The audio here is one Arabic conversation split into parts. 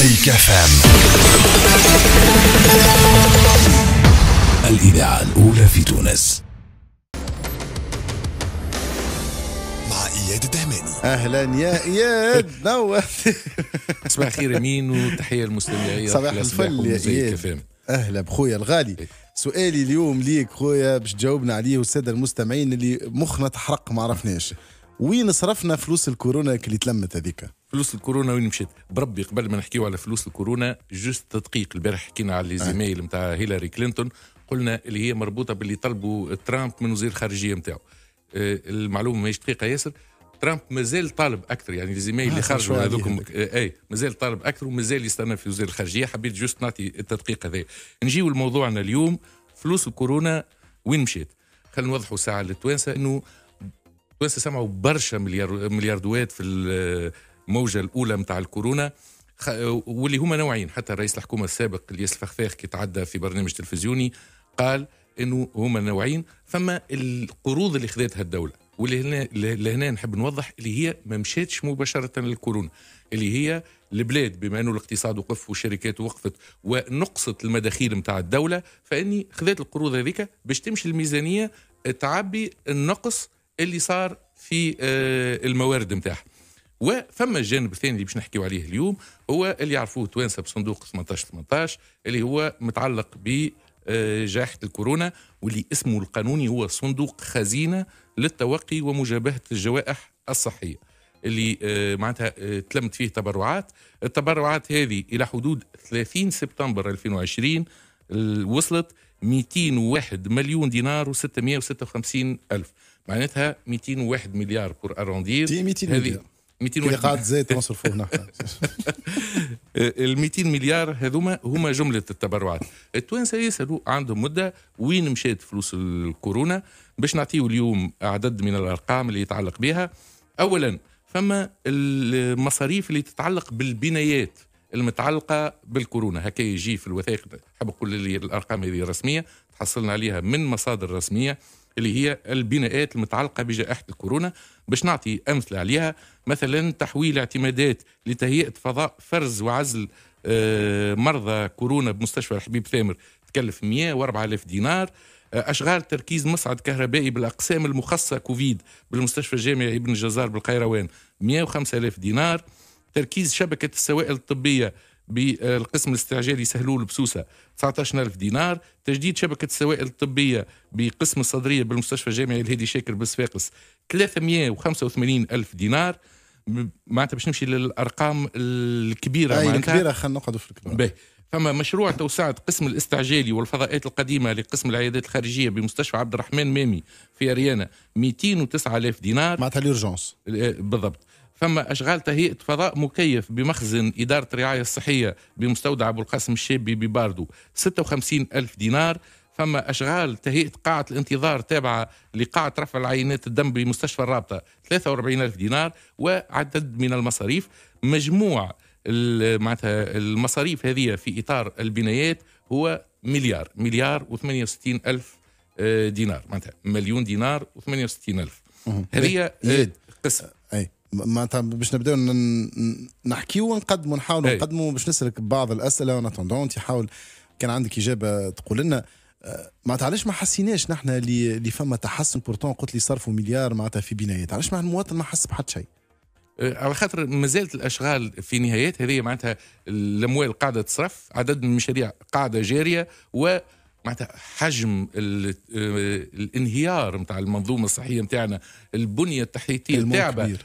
مزيكا فام الإذاعة الأولى في تونس مع إياد الدهماني أهلا يا إياد نور صباح الخير أمين وتحية للمستمعين صباح الفل يا إياد أهلا بخويا الغالي إيه. سؤالي اليوم ليك خويا باش تجاوبنا عليه والسادة المستمعين اللي مخنا تحرق ما عرفناش وين صرفنا فلوس الكورونا اللي تلمت هذيك فلوس الكورونا وين مشات بربي قبل ما نحكيو على فلوس الكورونا جوست تدقيق البارح حكينا على زيميل نتاع آه. هيلاري كلينتون قلنا اللي هي مربوطه باللي طلبوا ترامب من وزير الخارجيه نتاعو آه، المعلومه ماهيش دقيقه ياسر ترامب مازال طالب اكثر يعني الزمايل آه، اللي خرجوا هذوكم اي مازال طالب اكثر ومازال يستنى في وزير الخارجيه حبيت جوست نعطي التدقيق هذا نجيو لموضوعنا اليوم فلوس الكورونا وين مشيت خلينا نوضحوا ساعه للتوانسه انه التوانسه سمعوا برشا مليار ملياردوات في الموجه الاولى نتاع الكورونا واللي هما نوعين حتى رئيس الحكومه السابق الياس الفخفاخ كي تعدى في برنامج تلفزيوني قال انه هما نوعين فما القروض اللي خذتها الدوله واللي هنا لهنا نحب نوضح اللي هي ما مشاتش مباشره للكورونا اللي هي البلاد بما انه الاقتصاد وقف والشركات وقفت ونقصت المداخيل نتاع الدوله فاني خذات القروض هذيك باش تمشي الميزانيه تعبي النقص اللي صار في آه، الموارد نتاعها وثم الجانب الثاني اللي باش نحكيو عليه اليوم هو اللي يعرفوه توانسه بصندوق 18 18 اللي هو متعلق ب آه، جائحة الكورونا واللي اسمه القانوني هو صندوق خزينة للتوقي ومجابهة الجوائح الصحية اللي آه، معناتها آه، تلمت فيه تبرعات التبرعات هذه إلى حدود 30 سبتمبر 2020 وصلت 201 مليون دينار و656 ألف معناتها 201 مليار بور اروندير مليار 200 مليار لقاءات زيت نصرفوا هنا ال 200 مليار هذوما هما جمله التبرعات التوانسه يسالوا عندهم مده وين مشات فلوس الكورونا باش نعطيو اليوم عدد من الارقام اللي يتعلق بها اولا فما المصاريف اللي تتعلق بالبنايات المتعلقه بالكورونا هكا يجي في الوثائق حاب نقول الارقام هذه رسميه تحصلنا عليها من مصادر رسميه اللي هي البناءات المتعلقه بجائحه الكورونا باش نعطي امثله عليها مثلا تحويل اعتمادات لتهيئه فضاء فرز وعزل آه، مرضى كورونا بمستشفى الحبيب ثامر تكلف 104000 دينار آه، اشغال تركيز مصعد كهربائي بالاقسام المخصصه كوفيد بالمستشفى الجامعي ابن الجزار بالقيروان 105000 دينار تركيز شبكه السوائل الطبيه بالقسم الاستعجالي سهلول بسوسه 19000 دينار تجديد شبكه السوائل الطبيه بقسم الصدريه بالمستشفى الجامعي الهادي شاكر بالصفاقس 385000 دينار معناتها باش نمشي للارقام الكبيره أي معناتها الكبيره خلينا نقعدوا في الكبيره باهي فما مشروع توسعة قسم الاستعجالي والفضاءات القديمة لقسم العيادات الخارجية بمستشفى عبد الرحمن مامي في أريانا 209 ألف دينار معناتها الأورجونس آه، بالضبط فما اشغال تهيئه فضاء مكيف بمخزن اداره الرعايه الصحيه بمستودع ابو القاسم الشابي بباردو 56 الف دينار فما اشغال تهيئه قاعه الانتظار تابعه لقاعه رفع العينات الدم بمستشفى الرابطه 43 الف دينار وعدد من المصاريف مجموع معناتها المصاريف هذه في اطار البنايات هو مليار مليار و68 الف آه، دينار معناتها مليون دينار و68 الف هذه آه، قسم معناتها باش نبداو نحكيو ونقدموا نحاولوا إيه. نقدموا باش نسالك بعض الاسئله ان اتوندون تحاول كان عندك اجابه تقول لنا آه، معناتها علاش ما حسيناش نحن اللي اللي فما تحسن بورتون قلت لي صرفوا مليار معناتها في بنايات علاش مع المواطن ما حس بحد شيء إيه، على خاطر ما زالت الاشغال في نهايتها هذه معناتها الاموال قاعده تصرف عدد من المشاريع قاعده جاريه و معناتها حجم الانهيار نتاع المنظومه الصحيه نتاعنا البنيه التحتيه التعبه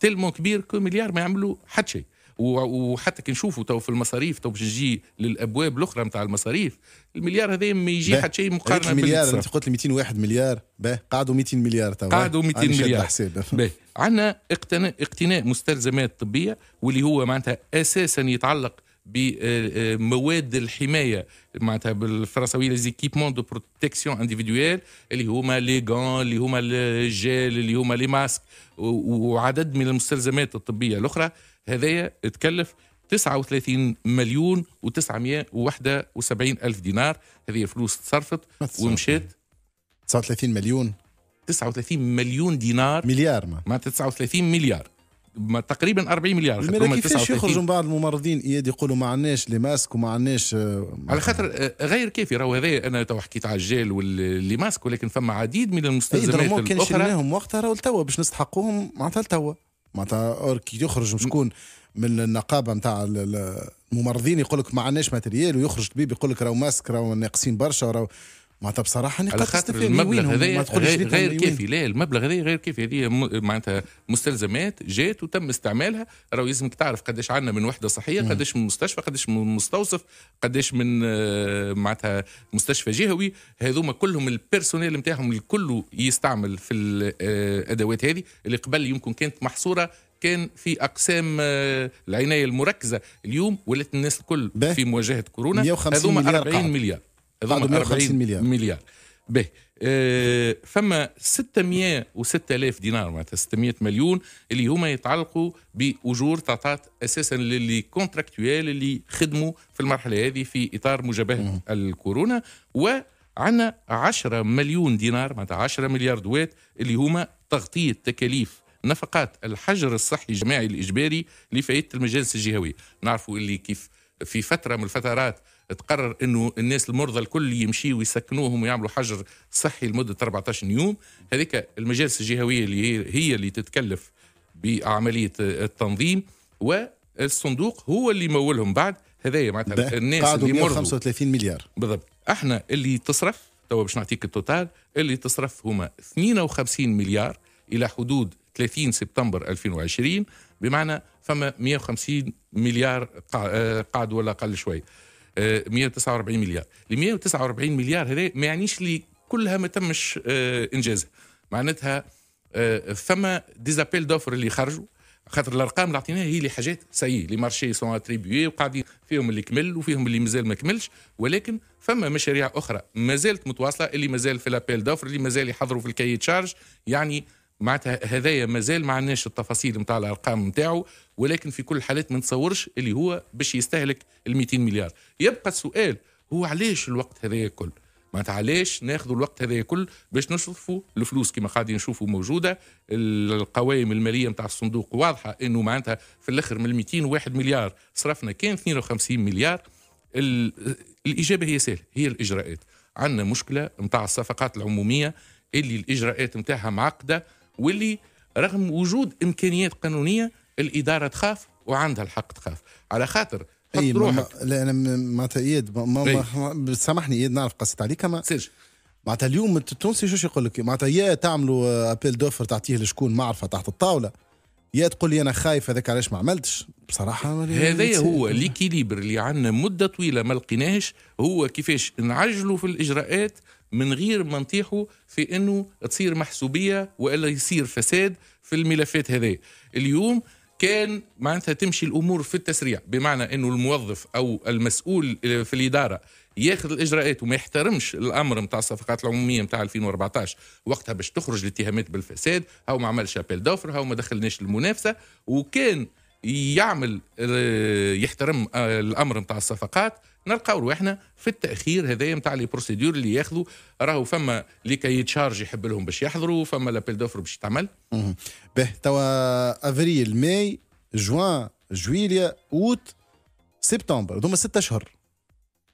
تلمون كبير كل مليار ما يعملوا حتى شيء وحتى كي نشوفوا تو في المصاريف تو باش نجي للابواب الاخرى نتاع المصاريف المليار هذا ما يجي حتى شيء مقارنه بالمليار انت قلت 201 مليار باه قعدوا 200 مليار تو قعدوا 200 مليار باهي عندنا اقتناء اقتناء مستلزمات طبيه واللي هو معناتها اساسا يتعلق بمواد الحمايه معناتها بالفرنساويه ليزيكيبمون دو بروتيكسيون انديفيدويال اللي هما لي غون اللي هما الجيل اللي هما لي ماسك وعدد من المستلزمات الطبيه الاخرى هذايا تكلف 39 مليون و971 ألف دينار هذه فلوس تصرفت ومشات 39 مليون 39 مليون دينار مليار ما معناتها 39 مليار تقريبا 40 مليار ما كيفاش يخرجوا من بعض الممرضين اياد يقولوا ما عندناش لي ماسك وما عندناش آه، على خاطر آه، غير كافي راهو هذا انا تو حكيت على الجيل واللي ماسك ولكن ثم عديد من المستلزمات كان شريناهم وقتها راهو توا باش نستحقوهم معناتها توا معناتها كي يخرج شكون من النقابه نتاع الممرضين يقول لك ما عندناش ماتريال ويخرج طبيب يقول لك راهو ماسك راهو ناقصين برشا راهو معناتها بصراحه نقاط على المبلغ هذا غير, غير كافي لا المبلغ هذا غير كافي هذه معناتها مستلزمات جات وتم استعمالها راهو لازمك تعرف قداش عندنا من وحده صحيه قداش من مستشفى قداش من مستوصف قداش من آه، معناتها مستشفى جهوي هذوما كلهم البيرسونيل نتاعهم الكل يستعمل في الادوات آه، هذه اللي قبل يمكن كانت محصوره كان في اقسام آه، العنايه المركزه اليوم ولات الناس الكل في مواجهه كورونا هذوما 40 مليار, مليار. بعد 150 مليار مليار به أه فما 606000 دينار معناتها 600 مليون اللي هما يتعلقوا باجور تعطات اساسا للي كونتراكتويل اللي خدموا في المرحله هذه في اطار مجابهه الكورونا وعندنا 10 مليون دينار معناتها 10 مليار دوات اللي هما تغطيه تكاليف نفقات الحجر الصحي الجماعي الاجباري لفائده المجالس الجهويه نعرفوا اللي كيف في فترة من الفترات تقرر انه الناس المرضى الكل يمشي ويسكنوهم ويعملوا حجر صحي لمدة 14 يوم هذيك المجالس الجهوية اللي هي اللي تتكلف بعملية التنظيم والصندوق هو اللي يمولهم بعد هذايا معناتها الناس اللي 135 35 مليار بالضبط احنا اللي تصرف توا باش نعطيك التوتال اللي تصرف هما 52 مليار الى حدود 30 سبتمبر 2020 بمعنى فما 150 مليار قعد آه، ولا اقل شوي 149 آه، مليار ال 149 مليار هذا ما يعنيش لي كلها ما تمش آه، انجازها معناتها فما ديزابيل دوفر اللي خرجوا خاطر الارقام اللي عطيناها هي لحاجات سيء لي مارشي سون اتريبيي وقاعدين فيهم اللي كمل وفيهم اللي مازال ما كملش ولكن فما مشاريع اخرى ما زالت متواصله اللي مازال في لابيل دوفر اللي مازال يحضروا في الكي تشارج يعني معناتها هذايا مازال ما عندناش التفاصيل نتاع الارقام نتاعو ولكن في كل الحالات ما نتصورش اللي هو باش يستهلك ال 200 مليار يبقى السؤال هو علاش الوقت هذايا كل معناتها علاش ناخذوا الوقت هذايا كل باش نصرفوا الفلوس كما قاعدين نشوفوا موجوده القوائم الماليه نتاع الصندوق واضحه انه معناتها في الاخر من 201 مليار صرفنا كان 52 مليار الاجابه هي سهله هي الاجراءات عندنا مشكله نتاع الصفقات العموميه اللي الاجراءات نتاعها معقده واللي رغم وجود امكانيات قانونيه الاداره تخاف وعندها الحق تخاف على خاطر اي روحك لا انا معناتها اياد سامحني اياد نعرف قصت عليك ما سيرش معناتها اليوم التونسي شو يقول لك معناتها يا تعملوا ابيل آه، دوفر تعطيه لشكون معرفه تحت الطاوله يا تقول لي انا خايف هذاك علاش ما عملتش بصراحه هذا هو ليكيليبر اللي عندنا مده طويله ما لقيناهش هو كيفاش نعجلوا في الاجراءات من غير ما نطيحوا في انه تصير محسوبيه والا يصير فساد في الملفات هذه اليوم كان معناتها تمشي الامور في التسريع بمعنى انه الموظف او المسؤول في الاداره ياخذ الاجراءات وما يحترمش الامر نتاع الصفقات العموميه نتاع 2014 وقتها باش تخرج الاتهامات بالفساد هاو ما عملش ابيل دوفر هاو ما دخلناش المنافسه وكان يعمل آه، يحترم آه، الامر نتاع الصفقات نلقاو روحنا في التاخير هذايا نتاع لي بروسيدور اللي ياخذوا راهو فما اللي كي يتشارج يحب لهم باش يحضروا فما لابيل دوفر باش تعمل به توا افريل ماي جوان جويليا اوت سبتمبر هذوما ست اشهر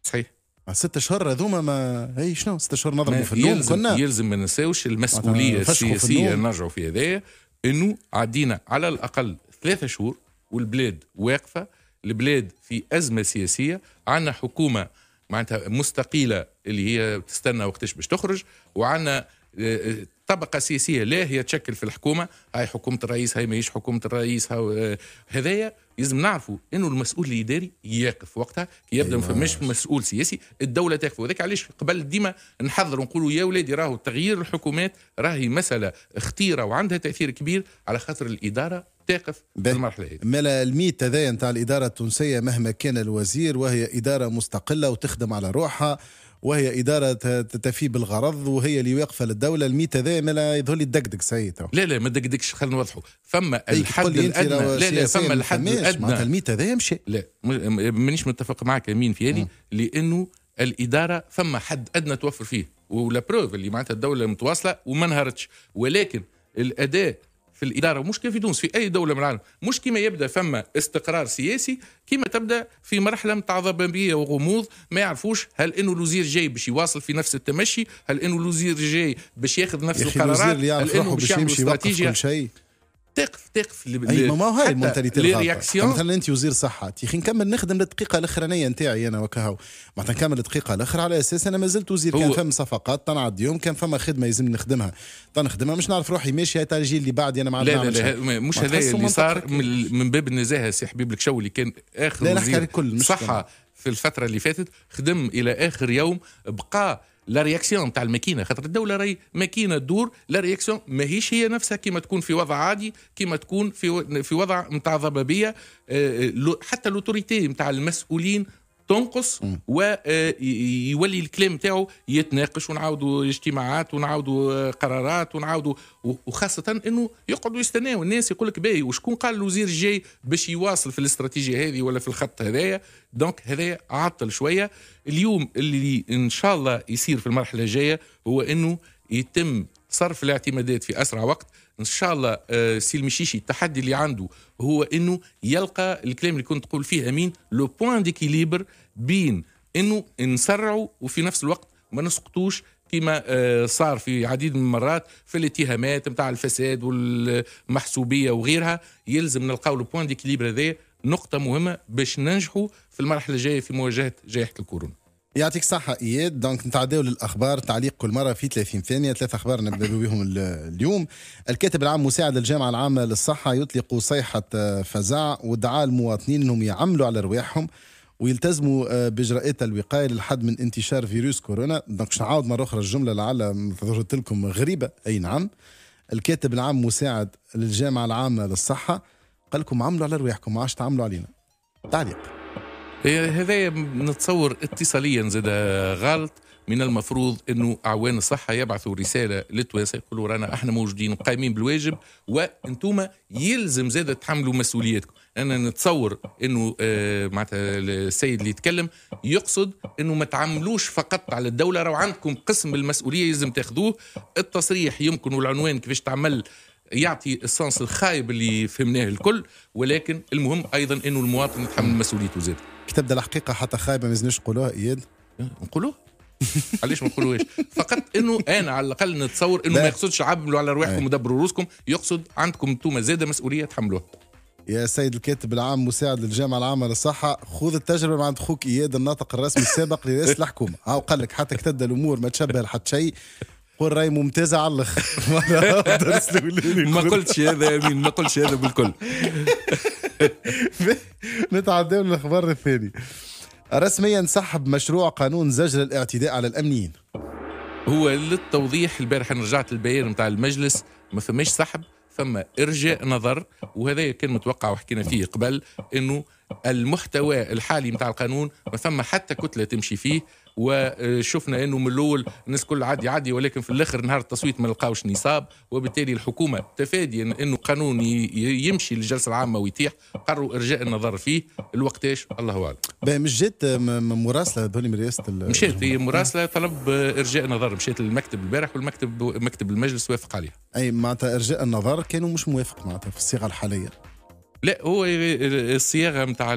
صحيح آه، ست اشهر هذوما ما اي شنو ست اشهر نضربوا في النوم يلزم كنا يلزم ما ننساوش المسؤوليه السياسيه نرجعوا في هذايا انه عدينا على الاقل ثلاثة شهور والبلاد واقفه البلاد في ازمه سياسيه عندنا حكومه معناتها مستقيله اللي هي تستنى وقتاش باش تخرج وعندنا آه، آه، طبقه سياسيه لا هي تشكل في الحكومه هاي حكومه الرئيس هاي ماهيش حكومه الرئيس آه، هذايا لازم نعرفوا انه المسؤول الاداري يقف وقتها كي يبدا ما أيوة. فماش مسؤول سياسي الدوله تقف وذاك علاش قبل ديما نحذر ونقولوا يا ولادي راهو تغيير الحكومات راهي مساله خطيره وعندها تاثير كبير على خاطر الاداره تقف في المرحله هذه مالا الميت هذايا نتاع الاداره التونسيه مهما كان الوزير وهي اداره مستقله وتخدم على روحها وهي إدارة تفي بالغرض وهي اللي واقفة للدولة الميت هذا ما يظهر لي الدقدق سيد لا لا ما دقدقش خلينا نوضحوا فما طيب، الحد الأدنى لا لا فما الحد الأدنى معناتها الميت هذا يمشي لا مانيش متفق معك يمين في هذه لأنه الإدارة فما حد أدنى توفر فيه ولا بروف اللي معناتها الدولة متواصلة وما انهارتش ولكن الأداء في الاداره مش في تونس في اي دوله من العالم مش كما يبدا فما استقرار سياسي كما تبدا في مرحله متاع ضبابيه وغموض ما يعرفوش هل انه الوزير جاي باش يواصل في نفس التمشي هل انه الوزير جاي باش ياخذ نفس القرارات هل انه باش كل استراتيجيه تقف تقف اي ما هو هاي المونتاليتي الغلطه يعني مثلا انت وزير صحه يا اخي نكمل نخدم للدقيقه الاخرانيه نتاعي انا وكهو معناتها نكمل الدقيقه الاخر على اساس انا ما زلت وزير كان فما صفقات تنعد يوم كان فما خدمه يلزم نخدمها تنخدمها مش نعرف روحي ماشي هاي تاجي اللي بعدي انا ما لا لا, لا, لا مش هذايا اللي صار من, باب النزاهه سي حبيب الكشو اللي كان اخر لا وزير الكل صحه في الفتره اللي فاتت خدم الى اخر يوم بقى لا رياكسيون تاع الماكينه خاطر الدوله راهي ماكينه تدور لا رياكسيون ماهيش هي نفسها كيما تكون في وضع عادي كيما تكون في في وضع نتاع ضبابيه آه، آه، حتى لوتوريتي نتاع المسؤولين تنقص ويولي آه، الكلام تاعو يتناقش ونعاودوا اجتماعات ونعاودوا آه، قرارات ونعاودوا وخاصه انه يقعدوا يستناوا الناس يقول لك باهي وشكون قال الوزير الجاي باش يواصل في الاستراتيجيه هذه ولا في الخط هذايا دونك هذايا عطل شويه اليوم اللي ان شاء الله يصير في المرحله الجايه هو انه يتم صرف الاعتمادات في اسرع وقت ان شاء الله آه، سي المشيشي التحدي اللي عنده هو انه يلقى الكلام اللي كنت تقول فيه امين لو بوان ديكيليبر بين انه نسرعوا وفي نفس الوقت ما نسقطوش كما آه، صار في عديد من المرات في الاتهامات نتاع الفساد والمحسوبيه وغيرها يلزم نلقاو لو بوان ديكيليبر هذايا نقطه مهمه باش ننجحوا في المرحله الجايه في مواجهه جائحه الكورونا يعطيك الصحة إياد دونك نتعداو للأخبار تعليق كل مرة في 30 ثانية ثلاث أخبار نبدأ بهم اليوم الكاتب العام مساعد الجامعة العامة للصحة يطلق صيحة آه، فزع ودعا المواطنين أنهم يعملوا على رواحهم ويلتزموا آه، باجراءات الوقايه للحد من انتشار فيروس كورونا دونك نعاود مره اخرى الجمله لعل ظهرت لكم غريبه اي نعم الكاتب العام مساعد للجامعه العامه للصحه قال لكم عملوا على رواحكم ما عادش تعملوا علينا تعليق هذا نتصور اتصاليا زاد غلط من المفروض انه اعوان الصحه يبعثوا رساله للتوانسه يقولوا رانا احنا موجودين قايمين بالواجب وانتم يلزم زاد تحملوا مسؤوليتكم انا نتصور انه آه معناتها السيد اللي يتكلم يقصد انه ما تعملوش فقط على الدوله راهو عندكم قسم المسؤوليه يلزم تاخذوه التصريح يمكن والعنوان كيفاش تعمل يعطي الصنص الخايب اللي فهمناه الكل ولكن المهم ايضا انه المواطن يتحمل مسؤوليته زاد كي تبدا الحقيقه حتى خايبه ما يزنوش نقولوها اياد إيه، نقولوها علاش ما نقولوهاش فقط انه انا على الاقل نتصور انه ما يقصدش عبلوا على رواحكم إيه. ودبروا روسكم يقصد عندكم انتم زاده مسؤوليه تحملوها يا سيد الكاتب العام مساعد للجامعه العامه للصحه خذ التجربه مع عند خوك اياد الناطق الرسمي السابق لرئاسه الحكومه هاو قال لك حتى كتبدا الامور ما تشبه لحد شيء قول راي ممتازه على الاخر ما قلتش هذا يا امين ما قلتش هذا بالكل نتعداو للخبر الثاني رسميا سحب مشروع قانون زجر الاعتداء على الامنيين هو للتوضيح البارح انا رجعت البيان نتاع المجلس ما فماش سحب فما ارجاء نظر وهذا كان متوقع وحكينا فيه قبل انه المحتوى الحالي نتاع القانون ما فما حتى كتله تمشي فيه وشفنا انه من الاول الناس كل عادي عادي ولكن في الاخر نهار التصويت ما لقاوش نصاب وبالتالي الحكومه تفاديا انه قانون يمشي للجلسه العامه ويتيح قرروا ارجاء النظر فيه الوقت ايش الله اعلم. مش جات مراسله هذول من رئاسه مشات هي مراسله طلب ارجاء نظر مشات للمكتب البارح والمكتب مكتب المجلس وافق عليها. اي معناتها ارجاء النظر كانوا مش موافق معناتها في الصيغه الحاليه. لا هو الصياغه نتاع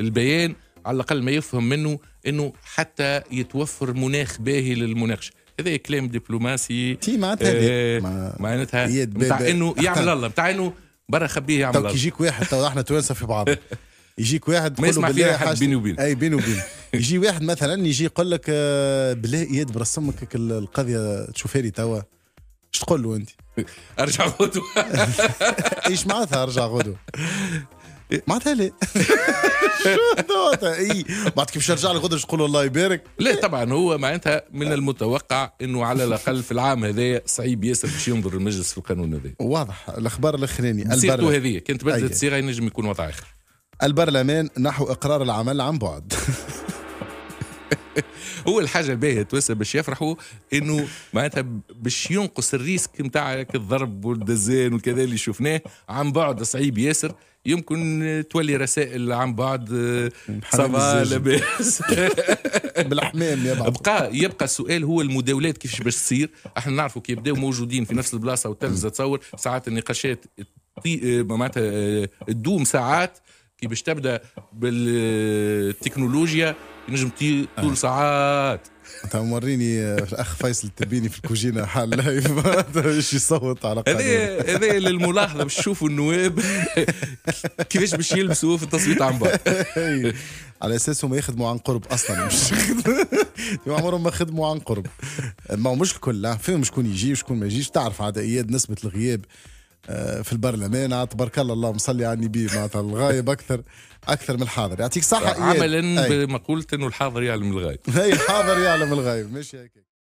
البيان على الاقل ما يفهم منه انه حتى يتوفر مناخ باهي للمناقشه هذا كلام دبلوماسي تي معناتها آه معناتها بتاع انه يعمل الله بتاع انه برا خبيه يعمل الله يجيك واحد تو احنا توانسه في بعض يجيك واحد ما يسمع فيها حد بيني وبين اي بيني وبين يجي واحد مثلا يجي يقول لك آه، بالله اياد برسمك القضيه تشوفها لي توا ايش تقول له انت؟ ارجع غدوه ايش معناتها ارجع غدوه؟ معناتها لا شو اي بعد كيفاش نرجع لغدرش نقول الله يبارك لا طبعا هو معناتها من المتوقع انه على الاقل في العام هذايا صعيب ياسر باش ينظر المجلس في القانون هذايا واضح الاخبار الاخراني البرلمان هذه كانت بدات صيغه ينجم يكون وضع اخر البرلمان نحو اقرار العمل عن بعد هو الحاجه الباهيه توسع باش يفرحوا انه معناتها باش ينقص الريسك نتاع الضرب والدزان وكذا اللي شفناه عن بعد صعيب ياسر يمكن تولي رسائل عن بعد صفا آه، لاباس بالحمام يبقى بقى يبقى السؤال هو المداولات كيفاش باش تصير احنا نعرفوا كي يبداو موجودين في نفس البلاصه والتلفزه تصور ساعات النقاشات آه، معناتها آه، تدوم ساعات كي باش تبدا بالتكنولوجيا ينجم آه. طول ساعات انت موريني آه، الاخ فيصل التبيني في الكوجينه حال لايف باش يصوت على هذا هذا للملاحظه باش تشوفوا النواب كيفاش باش يلبسوا في التصويت عن بعد على اساس هما يخدموا عن قرب اصلا مش عمرهم ما خدموا عن قرب ما مش الكل فيهم شكون يجي وشكون ما يجيش تعرف عدائيات نسبه الغياب آه، في البرلمان تبارك الله اللهم صلي على النبي معناتها الغايب اكثر اكثر من الحاضر يعطيك صحه عملا إيه. بمقوله انه الحاضر يعلم الغايب اي الحاضر يعلم الغايب ماشي هيك